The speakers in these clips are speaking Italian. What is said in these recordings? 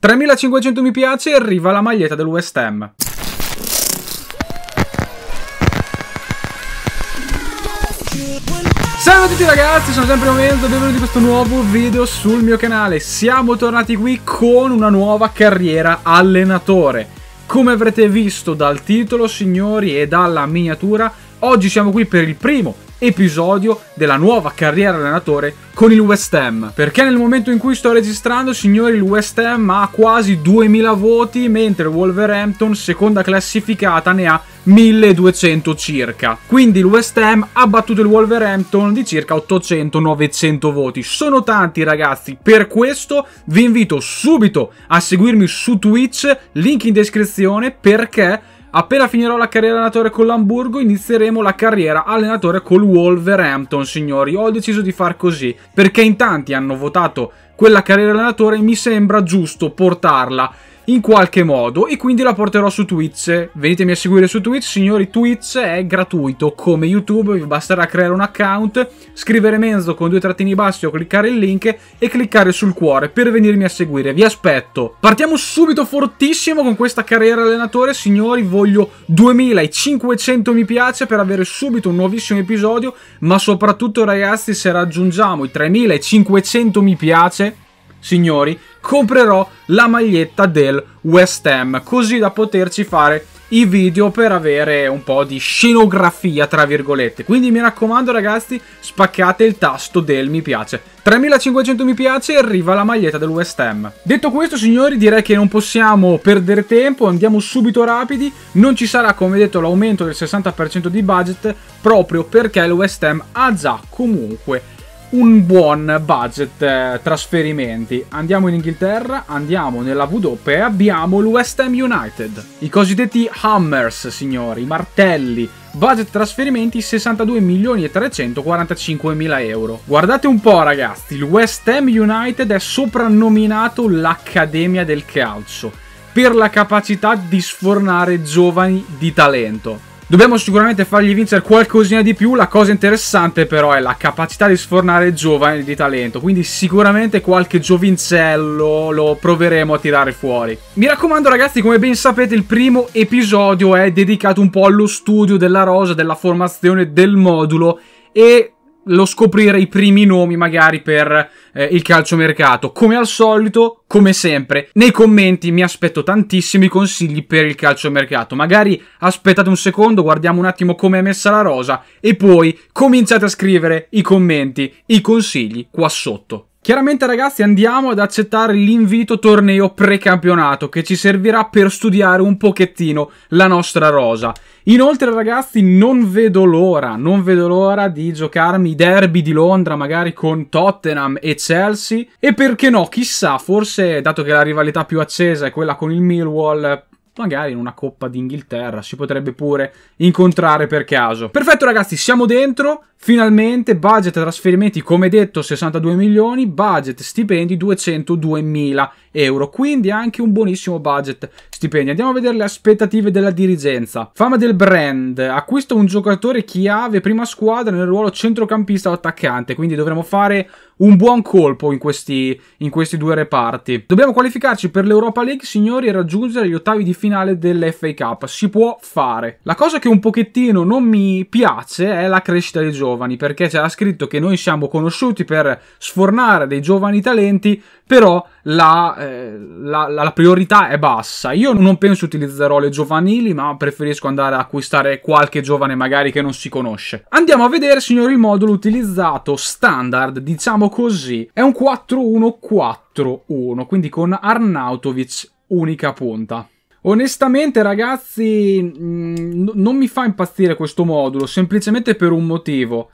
3500 mi piace e arriva la maglietta del West Ham. Salve a tutti ragazzi, sono sempre Momento, benvenuti in questo nuovo video sul mio canale. Siamo tornati qui con una nuova carriera allenatore. Come avrete visto dal titolo, signori, e dalla miniatura, oggi siamo qui per il primo episodio della nuova carriera allenatore con il West Ham. Perché nel momento in cui sto registrando, signori, il West Ham ha quasi 2000 voti, mentre il Wolverhampton, seconda classificata, ne ha 1200 circa. Quindi il West Ham ha battuto il Wolverhampton di circa 800-900 voti. Sono tanti ragazzi, per questo vi invito subito a seguirmi su Twitch, link in descrizione perché Appena finirò la carriera allenatore con l'Hamburgo, inizieremo la carriera allenatore col Wolverhampton, signori. Ho deciso di far così, perché in tanti hanno votato quella carriera allenatore e mi sembra giusto portarla in qualche modo e quindi la porterò su Twitch. Venitemi a seguire su Twitch, signori, Twitch è gratuito come YouTube, vi basterà creare un account, scrivere mezzo con due trattini bassi o cliccare il link e cliccare sul cuore per venirmi a seguire, vi aspetto. Partiamo subito fortissimo con questa carriera allenatore, signori, voglio 2500 mi piace per avere subito un nuovissimo episodio, ma soprattutto ragazzi se raggiungiamo i 3500 mi piace signori, comprerò la maglietta del West Ham, così da poterci fare i video per avere un po' di scenografia, tra virgolette. Quindi mi raccomando ragazzi, spaccate il tasto del mi piace. 3500 mi piace e arriva la maglietta del West Ham. Detto questo signori direi che non possiamo perdere tempo, andiamo subito rapidi, non ci sarà come detto l'aumento del 60% di budget proprio perché il West Ham ha già comunque un buon budget eh, trasferimenti. Andiamo in Inghilterra, andiamo nella W e abbiamo il West Ham United. I cosiddetti hammers, signori, i martelli. Budget trasferimenti 62 milioni e 345 mila euro. Guardate un po', ragazzi, il West Ham United è soprannominato l'Accademia del Calcio per la capacità di sfornare giovani di talento. Dobbiamo sicuramente fargli vincere qualcosina di più, la cosa interessante però è la capacità di sfornare giovani di talento, quindi sicuramente qualche giovincello lo proveremo a tirare fuori. Mi raccomando ragazzi, come ben sapete il primo episodio è dedicato un po' allo studio della rosa, della formazione del modulo e lo scoprire i primi nomi magari per eh, il calciomercato. Come al solito, come sempre, nei commenti mi aspetto tantissimi consigli per il calciomercato. Magari aspettate un secondo, guardiamo un attimo come è messa la rosa e poi cominciate a scrivere i commenti, i consigli qua sotto. Chiaramente ragazzi andiamo ad accettare l'invito torneo precampionato che ci servirà per studiare un pochettino la nostra rosa. Inoltre ragazzi non vedo l'ora, non vedo l'ora di giocarmi i derby di Londra magari con Tottenham e Chelsea e perché no, chissà, forse dato che la rivalità più accesa è quella con il Millwall, magari in una Coppa d'Inghilterra si potrebbe pure incontrare per caso. Perfetto ragazzi, siamo dentro, finalmente budget trasferimenti come detto 62 milioni, budget stipendi 202 mila euro, quindi anche un buonissimo budget stipendio. Andiamo a vedere le aspettative della dirigenza. Fama del brand, acquista un giocatore chiave prima squadra nel ruolo centrocampista o attaccante, quindi dovremo fare un buon colpo in questi, in questi due reparti. Dobbiamo qualificarci per l'Europa League, signori, e raggiungere gli ottavi di finale dell'FA Cup. Si può fare. La cosa che un pochettino non mi piace è la crescita dei giovani, perché c'era scritto che noi siamo conosciuti per sfornare dei giovani talenti, però la, eh, la, la, priorità è bassa. Io non penso utilizzerò le giovanili, ma preferisco andare ad acquistare qualche giovane magari che non si conosce. Andiamo a vedere, signori, il modulo utilizzato standard, diciamo così. È un 4-1-4-1, quindi con Arnautovic unica punta. Onestamente, ragazzi, mm, non mi fa impazzire questo modulo, semplicemente per un motivo.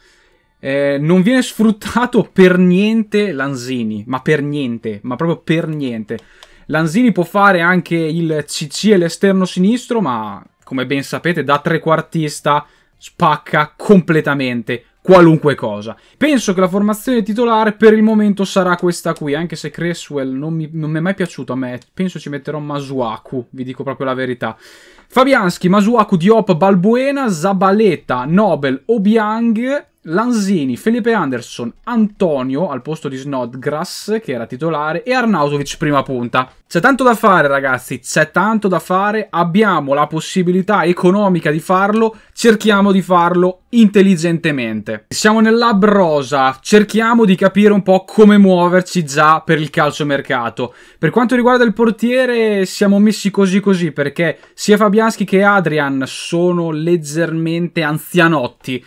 Eh, non viene sfruttato per niente Lanzini, ma per niente, ma proprio per niente. Lanzini può fare anche il CC e l'esterno sinistro, ma come ben sapete da trequartista spacca completamente qualunque cosa. Penso che la formazione titolare per il momento sarà questa qui, anche se Cresswell non mi, non mi è mai piaciuto a me, penso ci metterò Masuaku, vi dico proprio la verità. Fabianski, Masuaku, Diop, Balbuena, Zabaleta, Nobel, Obiang, Lanzini, Felipe Anderson, Antonio al posto di Snodgrass che era titolare e Arnautovic prima punta. C'è tanto da fare ragazzi, c'è tanto da fare, abbiamo la possibilità economica di farlo, cerchiamo di farlo intelligentemente. Siamo nel lab rosa, cerchiamo di capire un po' come muoverci già per il calciomercato. Per quanto riguarda il portiere siamo messi così così perché sia Fabianski che Adrian sono leggermente anzianotti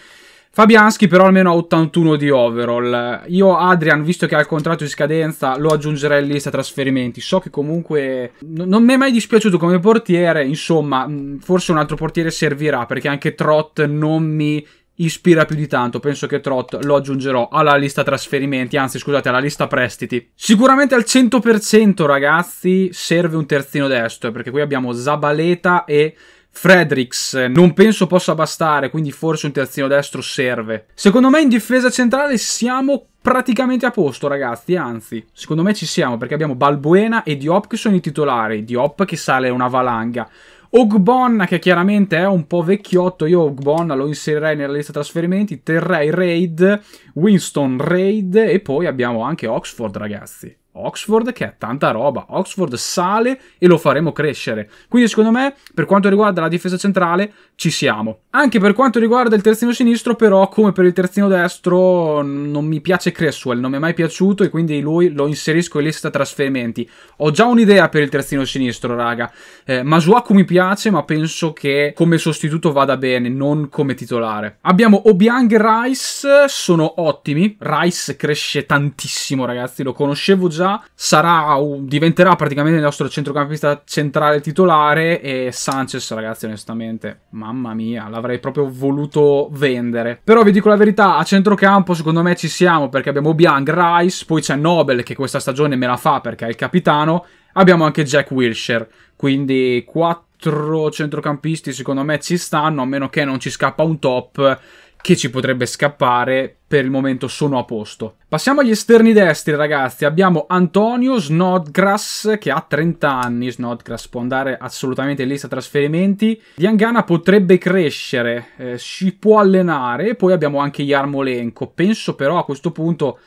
Fabianski però almeno ha 81 di overall. Io Adrian, visto che ha il contratto in scadenza, lo aggiungerei in lista trasferimenti. So che comunque n- non mi è mai dispiaciuto come portiere, insomma, forse un altro portiere servirà perché anche Trot non mi ispira più di tanto. Penso che Trot lo aggiungerò alla lista trasferimenti, anzi scusate, alla lista prestiti. Sicuramente al 100% ragazzi serve un terzino destro, perché qui abbiamo Zabaleta e Fredericks eh, non penso possa bastare, quindi forse un terzino destro serve. Secondo me in difesa centrale siamo praticamente a posto, ragazzi. Anzi, secondo me ci siamo perché abbiamo Balbuena e Diop che sono i titolari. Diop che sale una valanga. Ogbonna che chiaramente è un po' vecchiotto, io Ogbonna lo inserirei nella lista trasferimenti, Terrei Raid, Winston Raid e poi abbiamo anche Oxford ragazzi. Oxford che ha tanta roba. Oxford sale e lo faremo crescere. Quindi secondo me, per quanto riguarda la difesa centrale, ci siamo. Anche per quanto riguarda il terzino sinistro, però, come per il terzino destro, non mi piace Cresswell, non mi è mai piaciuto e quindi lui lo inserisco in lista trasferimenti. Ho già un'idea per il terzino sinistro, raga. Eh, Masuaku mi piace, ma penso che come sostituto vada bene, non come titolare. Abbiamo Obiang e Rice, sono ottimi. Rice cresce tantissimo, ragazzi, lo conoscevo già. Sarà, diventerà praticamente il nostro centrocampista centrale titolare e Sanchez, ragazzi, onestamente, mamma mia, l'avrà avrei proprio voluto vendere. Però vi dico la verità, a centrocampo secondo me ci siamo perché abbiamo Biang, Rice, poi c'è Nobel che questa stagione me la fa perché è il capitano, abbiamo anche Jack Wilshire, quindi 4 centrocampisti secondo me ci stanno, a meno che non ci scappa un top che ci potrebbe scappare, per il momento sono a posto. Passiamo agli esterni destri, ragazzi. Abbiamo Antonio Snodgrass, che ha 30 anni. Snodgrass può andare assolutamente in lista trasferimenti. Diangana potrebbe crescere, eh, si può allenare. Poi abbiamo anche Yarmolenko. Penso però a questo punto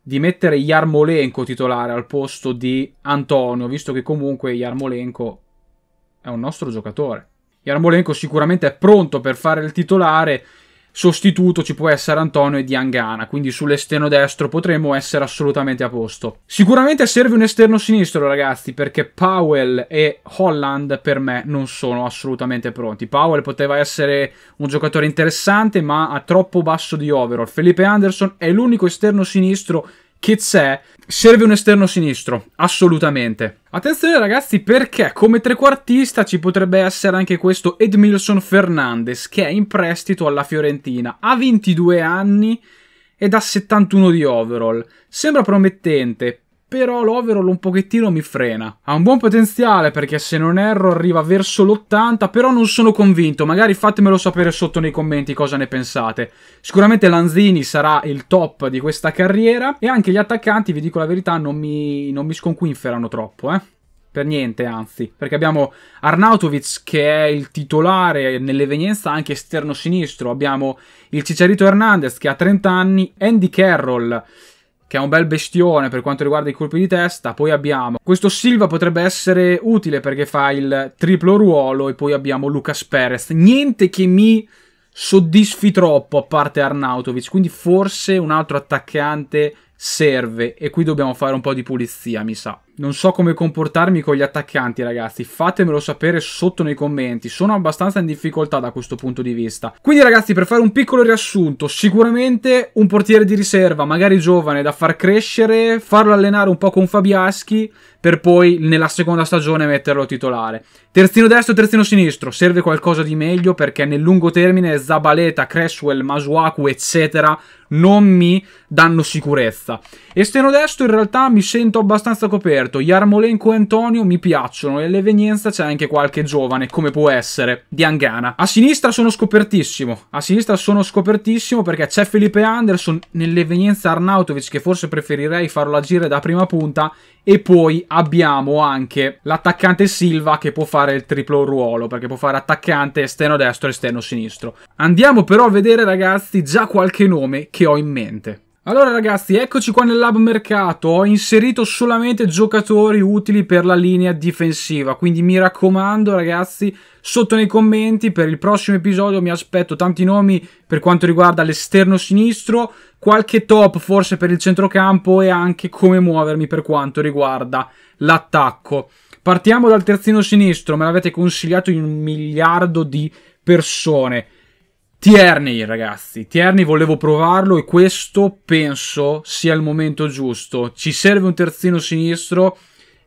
di mettere Yarmolenko titolare al posto di Antonio, visto che comunque Yarmolenko è un nostro giocatore. Yarmolenko sicuramente è pronto per fare il titolare sostituto ci può essere Antonio e Diangana, quindi sull'esterno destro potremmo essere assolutamente a posto. Sicuramente serve un esterno sinistro ragazzi, perché Powell e Holland per me non sono assolutamente pronti. Powell poteva essere un giocatore interessante, ma a troppo basso di overall. Felipe Anderson è l'unico esterno sinistro che c'è Serve un esterno sinistro, assolutamente. Attenzione ragazzi perché come trequartista ci potrebbe essere anche questo Edmilson Fernandez che è in prestito alla Fiorentina. Ha 22 anni ed ha 71 di overall. Sembra promettente, però l'overall un pochettino mi frena. Ha un buon potenziale perché se non erro arriva verso l'80, però non sono convinto, magari fatemelo sapere sotto nei commenti cosa ne pensate. Sicuramente Lanzini sarà il top di questa carriera e anche gli attaccanti, vi dico la verità, non mi, non mi sconquinferano troppo, eh per niente, anzi, perché abbiamo Arnautovic che è il titolare nell'evenienza anche esterno sinistro, abbiamo il Cicerito Hernandez che ha 30 anni, Andy Carroll che è un bel bestione per quanto riguarda i colpi di testa. Poi abbiamo questo Silva potrebbe essere utile perché fa il triplo ruolo e poi abbiamo Lucas Perez. Niente che mi soddisfi troppo a parte Arnautovic, quindi forse un altro attaccante serve e qui dobbiamo fare un po' di pulizia, mi sa. Non so come comportarmi con gli attaccanti, ragazzi. Fatemelo sapere sotto nei commenti. Sono abbastanza in difficoltà da questo punto di vista. Quindi, ragazzi, per fare un piccolo riassunto, sicuramente un portiere di riserva, magari giovane, da far crescere, farlo allenare un po' con Fabiaschi, per poi nella seconda stagione metterlo titolare. Terzino destro, e terzino sinistro. Serve qualcosa di meglio perché nel lungo termine Zabaleta, Creswell, Masuaku, eccetera, non mi danno sicurezza. Esterno destro, in realtà, mi sento abbastanza coperto certo, Yarmolenko e Antonio mi piacciono e all'evenienza c'è anche qualche giovane, come può essere, di Angana. A sinistra sono scopertissimo, a sinistra sono scopertissimo perché c'è Felipe Anderson, nell'evenienza Arnautovic che forse preferirei farlo agire da prima punta e poi abbiamo anche l'attaccante Silva che può fare il triplo ruolo, perché può fare attaccante, esterno destro, e esterno sinistro. Andiamo però a vedere ragazzi già qualche nome che ho in mente. Allora ragazzi, eccoci qua nel lab mercato, ho inserito solamente giocatori utili per la linea difensiva, quindi mi raccomando ragazzi, sotto nei commenti per il prossimo episodio mi aspetto tanti nomi per quanto riguarda l'esterno sinistro, qualche top forse per il centrocampo e anche come muovermi per quanto riguarda l'attacco. Partiamo dal terzino sinistro, me l'avete consigliato in un miliardo di persone. Tierney, ragazzi, Tierney volevo provarlo e questo penso sia il momento giusto. Ci serve un terzino sinistro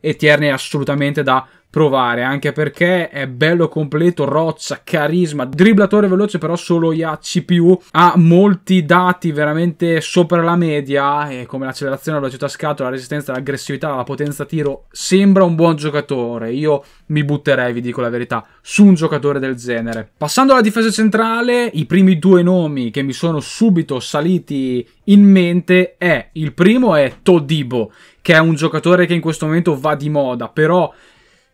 e Tierney è assolutamente da provare, anche perché è bello completo, roccia, carisma, dribblatore veloce però solo Iacci più, ha molti dati veramente sopra la media, e come l'accelerazione, la velocità scatola, la resistenza, l'aggressività, la potenza tiro, sembra un buon giocatore, io mi butterei, vi dico la verità, su un giocatore del genere. Passando alla difesa centrale, i primi due nomi che mi sono subito saliti in mente è, il primo è Todibo, che è un giocatore che in questo momento va di moda, però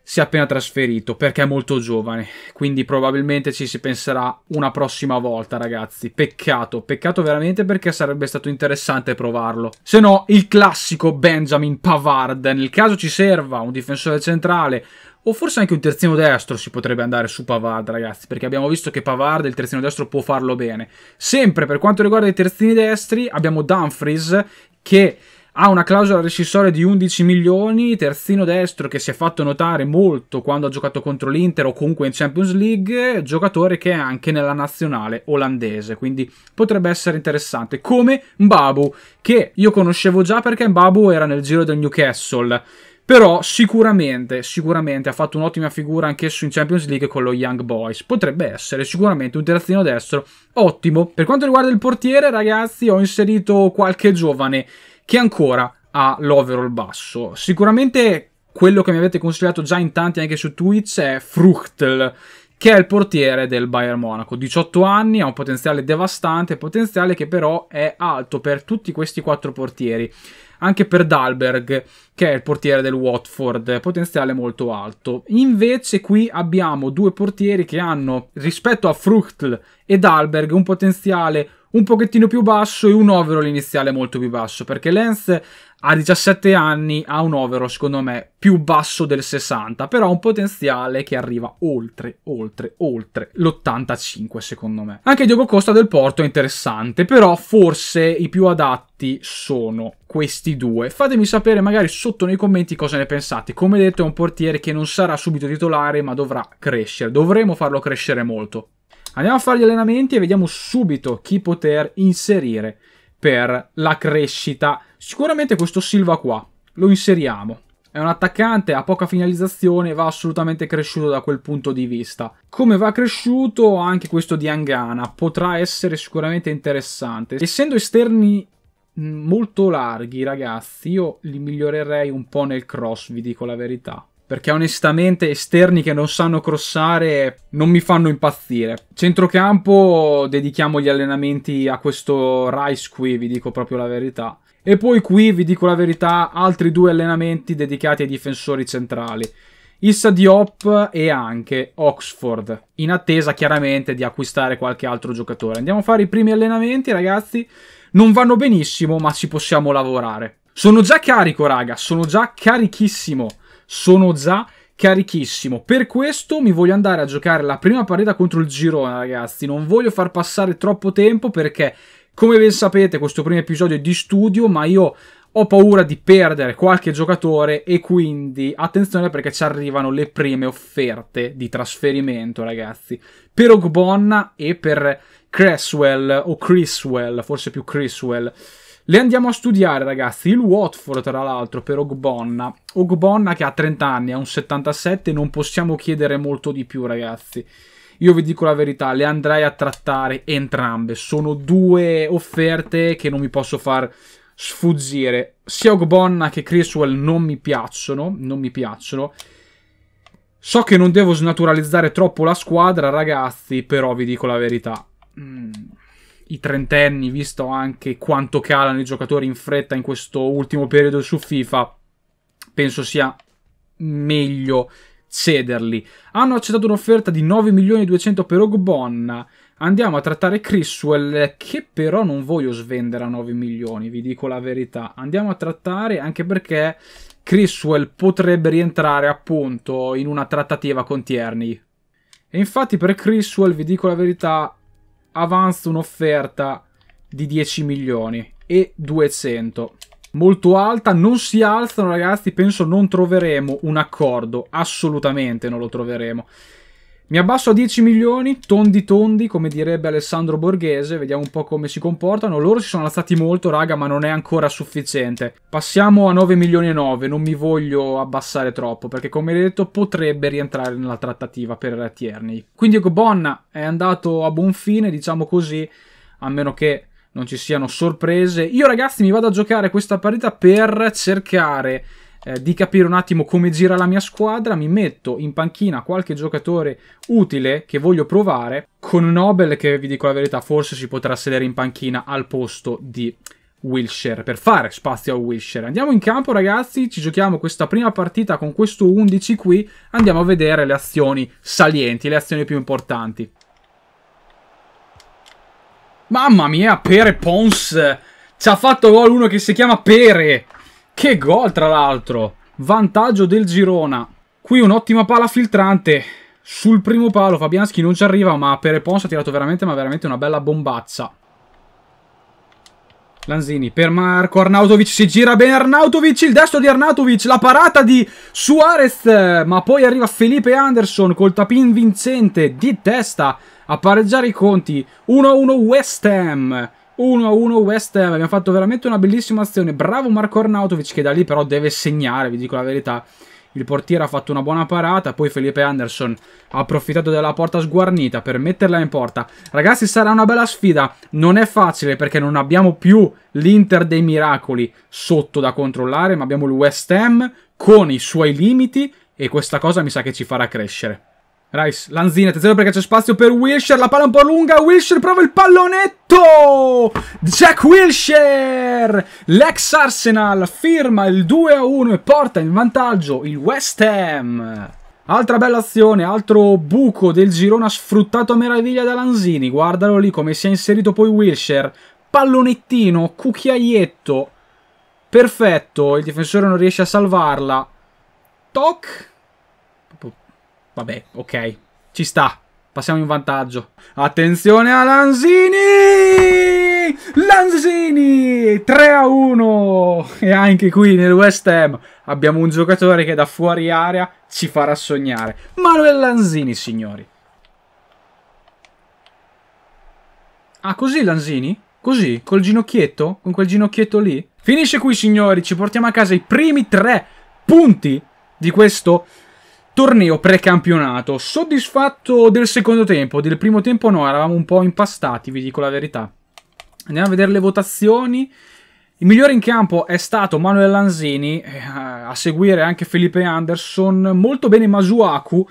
si è appena trasferito perché è molto giovane, quindi probabilmente ci si penserà una prossima volta, ragazzi. Peccato, peccato veramente perché sarebbe stato interessante provarlo. Se no, il classico Benjamin Pavard, nel caso ci serva un difensore centrale o forse anche un terzino destro si potrebbe andare su Pavard, ragazzi, perché abbiamo visto che Pavard il terzino destro può farlo bene. Sempre per quanto riguarda i terzini destri, abbiamo Dumfries che ha una clausola rescissoria di 11 milioni, terzino destro che si è fatto notare molto quando ha giocato contro l'Inter o comunque in Champions League, giocatore che è anche nella nazionale olandese, quindi potrebbe essere interessante. Come Mbabu, che io conoscevo già perché Mbabu era nel giro del Newcastle. Però sicuramente, sicuramente ha fatto un'ottima figura anch'esso in Champions League con lo Young Boys. Potrebbe essere sicuramente un terzino destro ottimo. Per quanto riguarda il portiere, ragazzi, ho inserito qualche giovane che ancora ha l'overall basso. Sicuramente quello che mi avete consigliato già in tanti anche su Twitch è Fruchtel, che è il portiere del Bayern Monaco. 18 anni, ha un potenziale devastante, potenziale che però è alto per tutti questi quattro portieri. Anche per Dalberg, che è il portiere del Watford, potenziale molto alto. Invece qui abbiamo due portieri che hanno, rispetto a Fruchtl e Dalberg, un potenziale un pochettino più basso e un overall iniziale molto più basso, perché Lens a 17 anni ha un overall secondo me più basso del 60, però ha un potenziale che arriva oltre, oltre, oltre l'85 secondo me. Anche Diogo Costa del Porto è interessante, però forse i più adatti sono questi due. Fatemi sapere magari sotto nei commenti cosa ne pensate. Come detto è un portiere che non sarà subito titolare ma dovrà crescere, dovremo farlo crescere molto. Andiamo a fare gli allenamenti e vediamo subito chi poter inserire per la crescita. Sicuramente questo Silva qua, lo inseriamo. È un attaccante, ha poca finalizzazione, va assolutamente cresciuto da quel punto di vista. Come va cresciuto anche questo di Angana, potrà essere sicuramente interessante. Essendo esterni mm, molto larghi, ragazzi, io li migliorerei un po' nel cross, vi dico la verità perché onestamente esterni che non sanno crossare non mi fanno impazzire. Centrocampo dedichiamo gli allenamenti a questo Rice qui, vi dico proprio la verità. E poi qui, vi dico la verità, altri due allenamenti dedicati ai difensori centrali. Issa Diop e anche Oxford, in attesa chiaramente di acquistare qualche altro giocatore. Andiamo a fare i primi allenamenti, ragazzi. Non vanno benissimo, ma ci possiamo lavorare. Sono già carico, raga, sono già carichissimo sono già carichissimo. Per questo mi voglio andare a giocare la prima partita contro il Girona, ragazzi. Non voglio far passare troppo tempo perché, come ben sapete, questo primo episodio è di studio, ma io ho paura di perdere qualche giocatore e quindi attenzione perché ci arrivano le prime offerte di trasferimento, ragazzi. Per Ogbonna e per Cresswell o Criswell, forse più Criswell. Le andiamo a studiare, ragazzi. Il Watford, tra l'altro, per Ogbonna. Ogbonna che ha 30 anni, ha un 77, non possiamo chiedere molto di più, ragazzi. Io vi dico la verità, le andrei a trattare entrambe. Sono due offerte che non mi posso far sfuggire. Sia Ogbonna che Criswell non mi piacciono, non mi piacciono. So che non devo snaturalizzare troppo la squadra, ragazzi, però vi dico la verità i trentenni, visto anche quanto calano i giocatori in fretta in questo ultimo periodo su FIFA, penso sia meglio cederli. Hanno accettato un'offerta di 9 milioni e 200 per Ogbonna. Andiamo a trattare Criswell, che però non voglio svendere a 9 milioni, vi dico la verità. Andiamo a trattare anche perché Criswell potrebbe rientrare appunto in una trattativa con Tierney. E infatti per Criswell, vi dico la verità, avanza un'offerta di 10 milioni e 200 molto alta, non si alzano ragazzi, penso non troveremo un accordo, assolutamente non lo troveremo. Mi abbasso a 10 milioni, tondi tondi, come direbbe Alessandro Borghese, vediamo un po' come si comportano. Loro si sono alzati molto, raga, ma non è ancora sufficiente. Passiamo a 9 milioni e 9, non mi voglio abbassare troppo, perché come detto potrebbe rientrare nella trattativa per Tierney. Quindi ecco, Bonna è andato a buon fine, diciamo così, a meno che non ci siano sorprese. Io ragazzi mi vado a giocare questa partita per cercare eh, di capire un attimo come gira la mia squadra, mi metto in panchina qualche giocatore utile che voglio provare, con Nobel che vi dico la verità forse si potrà sedere in panchina al posto di Wilshire per fare spazio a Wilshire. Andiamo in campo, ragazzi. Ci giochiamo questa prima partita con questo 11 qui. Andiamo a vedere le azioni salienti, le azioni più importanti. Mamma mia, Pere Pons! Ci ha fatto gol uno che si chiama Pere! Che gol tra l'altro! Vantaggio del Girona. Qui un'ottima pala filtrante. Sul primo palo Fabianski non ci arriva, ma Perepons ha tirato veramente, ma veramente una bella bombazza. Lanzini per Marco Arnautovic, si gira bene Arnautovic, il destro di Arnautovic, la parata di Suarez, ma poi arriva Felipe Anderson col tapin vincente di testa a pareggiare i conti. 1-1 West Ham. 1-1 West Ham, abbiamo fatto veramente una bellissima azione, bravo Marco Arnautovic che da lì però deve segnare, vi dico la verità, il portiere ha fatto una buona parata, poi Felipe Anderson ha approfittato della porta sguarnita per metterla in porta. Ragazzi sarà una bella sfida, non è facile perché non abbiamo più l'Inter dei miracoli sotto da controllare, ma abbiamo il West Ham con i suoi limiti e questa cosa mi sa che ci farà crescere. Rice, Lanzini, attenzione perché c'è spazio per Wilshire, la palla è un po' lunga, Wilshire prova il pallonetto! Jack Wilshire! L'ex Arsenal firma il 2-1 e porta in vantaggio il West Ham. Altra bella azione, altro buco del girone sfruttato a meraviglia da Lanzini, guardalo lì come si è inserito poi Wilshire, pallonettino, cucchiaietto, perfetto, il difensore non riesce a salvarla, toc... Vabbè, ok. Ci sta. Passiamo in vantaggio. Attenzione a Lanzini! Lanzini! 3 a 1! E anche qui nel West Ham abbiamo un giocatore che da fuori area ci farà sognare. Manuel Lanzini, signori. Ah, così Lanzini? Così? Col ginocchietto? Con quel ginocchietto lì? Finisce qui, signori. Ci portiamo a casa i primi tre punti di questo Torneo precampionato. Soddisfatto del secondo tempo. Del primo tempo no, eravamo un po' impastati, vi dico la verità. Andiamo a vedere le votazioni. Il migliore in campo è stato Manuel Lanzini, eh, a seguire anche Felipe Anderson, molto bene Masuaku,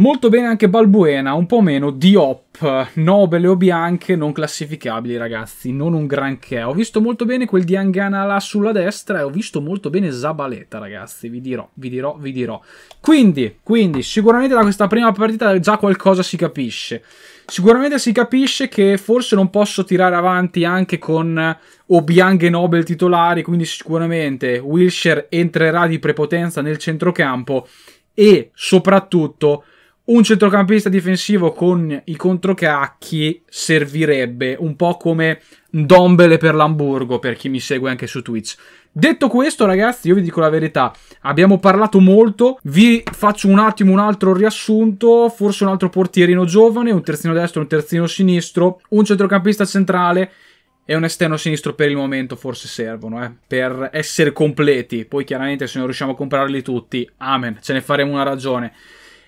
Molto bene anche Balbuena, un po' meno Diop, Nobele o Bianche, non classificabili ragazzi, non un granché. Ho visto molto bene quel Diangana là sulla destra e ho visto molto bene Zabaleta ragazzi, vi dirò, vi dirò, vi dirò. Quindi, quindi sicuramente da questa prima partita già qualcosa si capisce. Sicuramente si capisce che forse non posso tirare avanti anche con Obiang e Nobel titolari, quindi sicuramente Wilshire entrerà di prepotenza nel centrocampo e soprattutto un centrocampista difensivo con i controcacchi servirebbe un po' come Dombele per l'Amburgo, per chi mi segue anche su Twitch. Detto questo, ragazzi, io vi dico la verità, abbiamo parlato molto, vi faccio un attimo un altro riassunto, forse un altro portierino giovane, un terzino destro, un terzino sinistro, un centrocampista centrale e un esterno sinistro per il momento forse servono, eh, per essere completi. Poi chiaramente se non riusciamo a comprarli tutti, amen, ce ne faremo una ragione.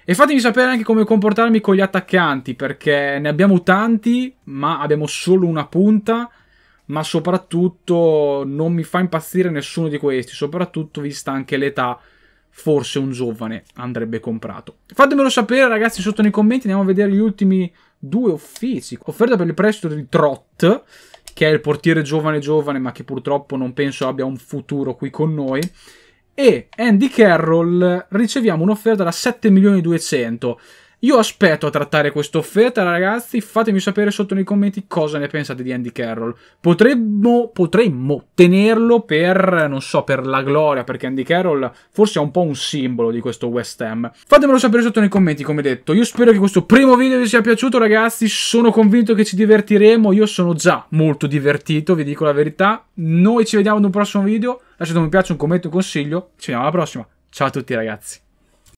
E fatemi sapere anche come comportarmi con gli attaccanti, perché ne abbiamo tanti, ma abbiamo solo una punta, ma soprattutto non mi fa impazzire nessuno di questi, soprattutto vista anche l'età, forse un giovane andrebbe comprato. Fatemelo sapere ragazzi sotto nei commenti, andiamo a vedere gli ultimi due uffici. Offerta per il prestito di Trot, che è il portiere giovane giovane, ma che purtroppo non penso abbia un futuro qui con noi e Andy Carroll riceviamo un'offerta da 7 milioni e 200. Io aspetto a trattare questa offerta, ragazzi. Fatemi sapere sotto nei commenti cosa ne pensate di Andy Carroll. Potremmo, potremmo tenerlo per, non so, per la gloria, perché Andy Carroll forse è un po' un simbolo di questo West Ham. Fatemelo sapere sotto nei commenti, come detto. Io spero che questo primo video vi sia piaciuto, ragazzi. Sono convinto che ci divertiremo. Io sono già molto divertito, vi dico la verità. Noi ci vediamo in un prossimo video. Lasciate un mi piace, un commento, un consiglio. Ci vediamo alla prossima. Ciao a tutti, ragazzi.